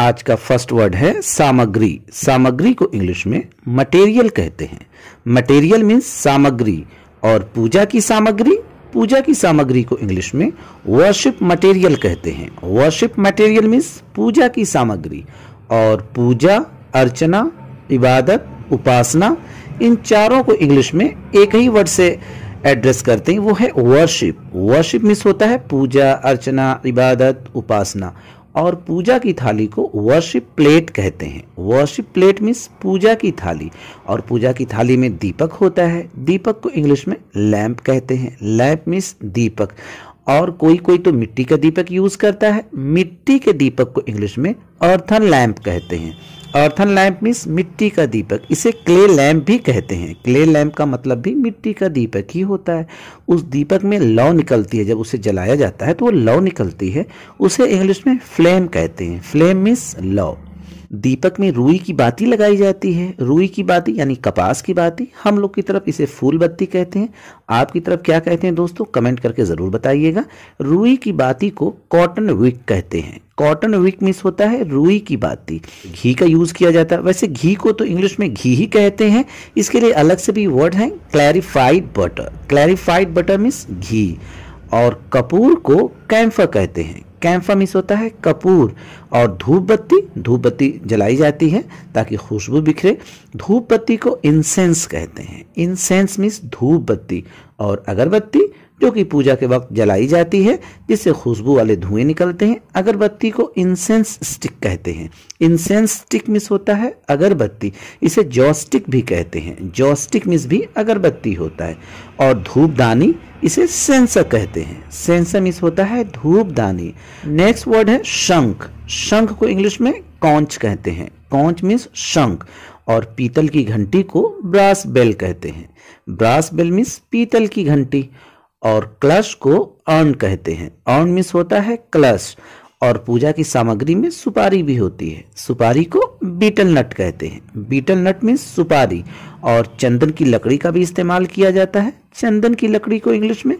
आज का first word है सामग्री सामग्री को इंग्लिश में मटेरियल कहते हैं मटेरियल मीन्स सामग्री और पूजा की सामग्री पूजा की सामग्री को इंग्लिश में वर्शिप मटेरियल कहते हैं वर्शिप मटेरियल मीन्स पूजा की सामग्री और पूजा अर्चना इबादत उपासना इन चारों को इंग्लिश में एक ही वर्ड से एड्रेस करते हैं वो है वर्शिप वर्शिप मीन्स होता है पूजा अर्चना इबादत उपासना और पूजा की थाली को वर्शिप प्लेट कहते हैं वर्शिप प्लेट मीन्स पूजा की थाली और पूजा की थाली में दीपक होता है दीपक को इंग्लिश में लैम्प कहते हैं लैम्प मीन्स दीपक और कोई कोई तो मिट्टी का दीपक यूज करता है मिट्टी के दीपक को इंग्लिश में अर्थन लैम्प कहते हैं अर्थन लैम्प मीन्स मिट्टी का दीपक इसे क्ले लैम्प भी कहते हैं क्ले लैम्प का मतलब भी मिट्टी का दीपक ही होता है उस दीपक में लौ निकलती है जब उसे जलाया जाता है तो वो लौ निकलती है उसे इंग्लिश में फ्लेम कहते हैं फ्लेम मीन्स लौ दीपक में रूई की बाती लगाई जाती है रूई की बाती यानी कपास की बाती हम लोग की तरफ इसे फूल बत्ती कहते हैं आपकी तरफ क्या कहते हैं दोस्तों कमेंट करके ज़रूर बताइएगा रूई की बाती को कॉटन विक कहते हैं कॉटन विक मिस होता है रूई की बाती घी का यूज़ किया जाता है वैसे घी को तो इंग्लिश में घी ही कहते हैं इसके लिए अलग से भी वर्ड है clarified butter clarified butter means ghee और कपूर को कैंफर कहते हैं कैंफा मिस होता है कपूर और धूप बत्ती धूप बत्ती जलाई जाती है ताकि खुशबू बिखरे धूप बत्ती को इंसेंस कहते हैं इंसेंस मिस धूप बत्ती और अगरबत्ती जो कि पूजा के वक्त जलाई जाती है जिससे खुशबू वाले धुएं निकलते हैं अगरबत्ती को इंसेंस स्टिक कहते हैं इंसेंस स्टिक मिस होता है अगरबत्ती इसे जॉस्टिक भी कहते हैं जॉस्टिक मिस भी अगरबत्ती होता है और धूपदानी इसे सेंसर कहते हैं सेंसर मिस होता है धूपदानी नेक्स्ट वर्ड है शंख शंख को इंग्लिश में कौच कहते हैं कौच मीन्स शंख और पीतल की घंटी को ब्रास बेल कहते हैं ब्रास बेल मीन्स पीतल की घंटी और क्लश को अर्न कहते हैं अर्न मिस होता है क्लश और पूजा की सामग्री में सुपारी भी होती है सुपारी को बीटल नट कहते हैं बीटल नट मीन सुपारी और चंदन की लकड़ी का भी इस्तेमाल किया जाता है चंदन की लकड़ी को इंग्लिश में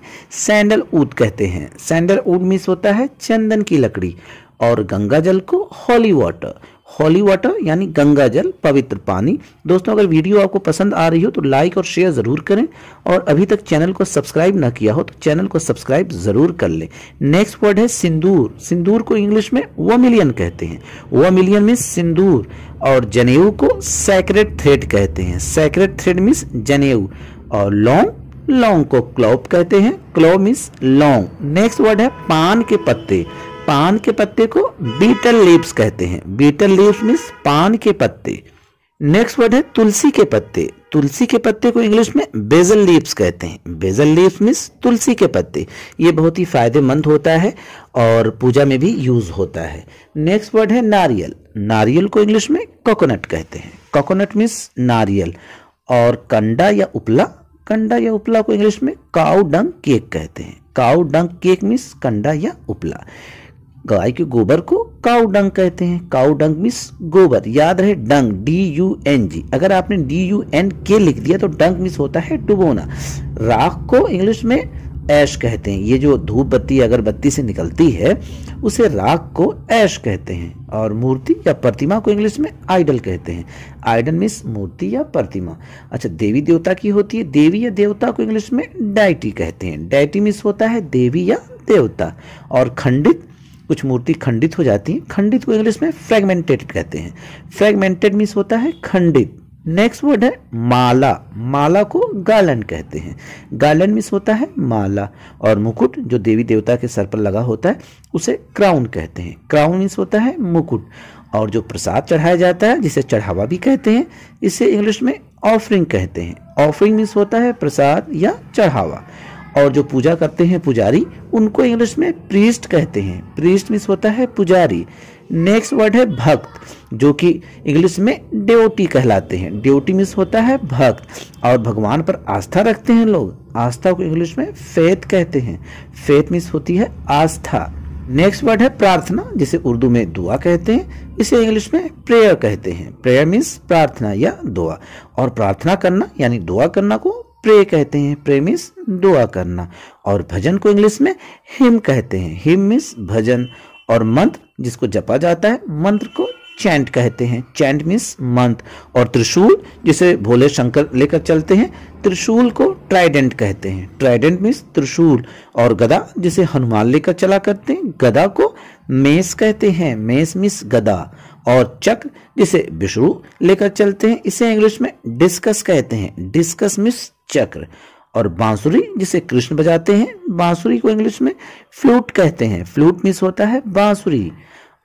सैंडल ऊद कहते हैं सैंडल ऊद मीन्स होता है चंदन की लकड़ी और गंगा जल को हॉली वाटर हॉली वाटर यानी गंगा जल पवित्र पानी दोस्तों अगर वीडियो आपको पसंद आ रही हो तो लाइक और शेयर ज़रूर करें और अभी तक चैनल को सब्सक्राइब ना किया हो तो चैनल को सब्सक्राइब ज़रूर कर लें नेक्स्ट वर्ड है सिंदूर सिंदूर को इंग्लिश में व मिलियन कहते हैं व मिलियन मीन्स सिंदूर और जनेऊ को सैक्रेट थ्रेड कहते हैं सैक्रेट थ्रेड मीन्स जनेऊ और लौंग लौंग को क्लॉप कहते हैं क्लॉप मीन्स लौंग नेक्स्ट वर्ड है पान के पत्ते पान के पत्ते को बीटल लीव्स कहते हैं बीटल लीव्स मीन्स पान के पत्ते नेक्स्ट वर्ड है तुलसी के पत्ते तुलसी के पत्ते को इंग्लिश में बेजल लीव्स कहते हैं बेजल लीव्स मीन्स तुलसी के पत्ते ये बहुत ही फायदेमंद होता है और पूजा में भी यूज होता है नेक्स्ट वर्ड है नारियल नारियल को इंग्लिश में कोकोनट कहते हैं कोकोनट मीन्स नारियल और कंडा या उपला कंडा या उपला को इंग्लिश में काउ डंग केक कहते हैं काउ डंग केक मीन्स कंडा या उपला गाय के गोबर को काउ डंग कहते हैं काउ डंग मीन्स गोबर याद रहे dung D U N G अगर आपने डी यू एन के लिख दिया तो डंग मीन्स होता है डुबोना राख को इंग्लिश में ऐश कहते हैं ये जो धूप बत्ती अगर बत्ती से निकलती है उसे राख को ऐश कहते हैं और मूर्ति या प्रतिमा को इंग्लिश में आइडल कहते हैं आइडल मीन्स मूर्ति या प्रतिमा अच्छा देवी देवता की होती है देवी या देवता को इंग्लिश में डाइटी कहते हैं डाइटी मीन्स होता है देवी या देवता और खंडित कुछ मूर्ति खंडित हो जाती हैं खंडित को इंग्लिश में फ्रेगमेंटेड कहते हैं फ्रेगमेंटेड मीन्स होता है खंडित नेक्स्ट वर्ड है माला माला को गालन कहते हैं गालन मीन्स होता है माला और मुकुट जो देवी देवता के सर पर लगा होता है उसे क्राउन कहते हैं क्राउन मीन्स होता है मुकुट और जो प्रसाद चढ़ाया जाता है जिसे चढ़ावा भी कहते हैं इसे इंग्लिश में ऑफरिंग कहते हैं ऑफरिंग मीन्स होता है प्रसाद या चढ़ावा और जो पूजा करते हैं पुजारी उनको इंग्लिश में प्रीस्ट कहते हैं प्रीस्ट मीन्स होता है पुजारी नेक्स्ट वर्ड है भक्त जो कि इंग्लिश में ड्योटी कहलाते हैं ड्योटी मीन्स होता है भक्त और भगवान पर आस्था रखते हैं लोग आस्था को इंग्लिश में फेथ कहते हैं फेथ मीन्स होती है आस्था नेक्स्ट वर्ड है प्रार्थना जिसे उर्दू में दुआ कहते हैं इसे इंग्लिश में प्रेयर कहते हैं प्रेयर मीन्स प्रार्थना या दुआ और प्रार्थना करना यानी दुआ करना को प्रे कहते हैं प्रे मीन्स दुआ करना और भजन को इंग्लिश में हिम कहते हैं हिम मीन्स भजन और मंत्र जिसको जपा जाता है मंत्र को चैंट कहते हैं चैंट मीन्स मंत्र और त्रिशूल जिसे भोले शंकर लेकर चलते हैं त्रिशूल को ट्राइडेंट कहते हैं ट्राइडेंट मीन्स त्रिशूल और गदा जिसे हनुमान लेकर चला करते हैं गदा को मेस कहते हैं मेस मीन्स गदा और चक्र जिसे विष्णु लेकर चलते हैं इसे इंग्लिश में डिस्कस कहते हैं डिस्कस मीन्स चक्र और बांसुरी जिसे कृष्ण बजाते हैं बांसुरी को इंग्लिश में फ्लूट कहते हैं फ्लूट मीन्स होता है बांसुरी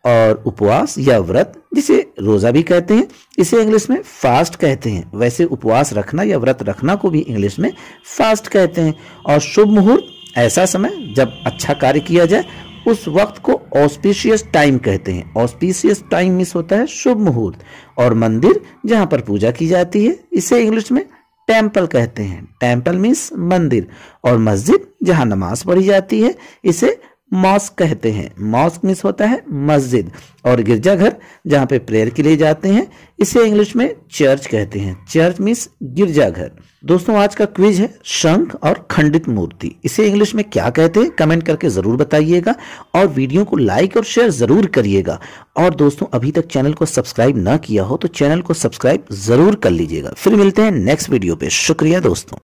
और उपवास या व्रत जिसे रोज़ा भी कहते हैं इसे इंग्लिश में फास्ट कहते हैं वैसे उपवास रखना या व्रत रखना को भी इंग्लिश में फास्ट कहते हैं और शुभ मुहूर्त ऐसा समय जब अच्छा कार्य किया जाए उस वक्त को ऑस्पिशियस टाइम कहते हैं ऑस्पिशियस टाइम मिस होता है शुभ मुहूर्त और मंदिर जहाँ पर पूजा की जाती है इसे इंग्लिश में टेम्पल कहते हैं टेम्पल मीन्स मंदिर और मस्जिद जहां नमाज पढ़ी जाती है इसे मॉस्क कहते हैं मॉस्क मिस होता है मस्जिद और गिरजाघर जहां पे प्रेयर के लिए जाते हैं इसे इंग्लिश में चर्च कहते हैं चर्च मिस गिरजाघर दोस्तों आज का क्विज है शंख और खंडित मूर्ति इसे इंग्लिश में क्या कहते हैं कमेंट करके जरूर बताइएगा और वीडियो को लाइक और शेयर जरूर करिएगा और दोस्तों अभी तक चैनल को सब्सक्राइब ना किया हो तो चैनल को सब्सक्राइब जरूर कर लीजिएगा फिर मिलते हैं नेक्स्ट वीडियो पे शुक्रिया दोस्तों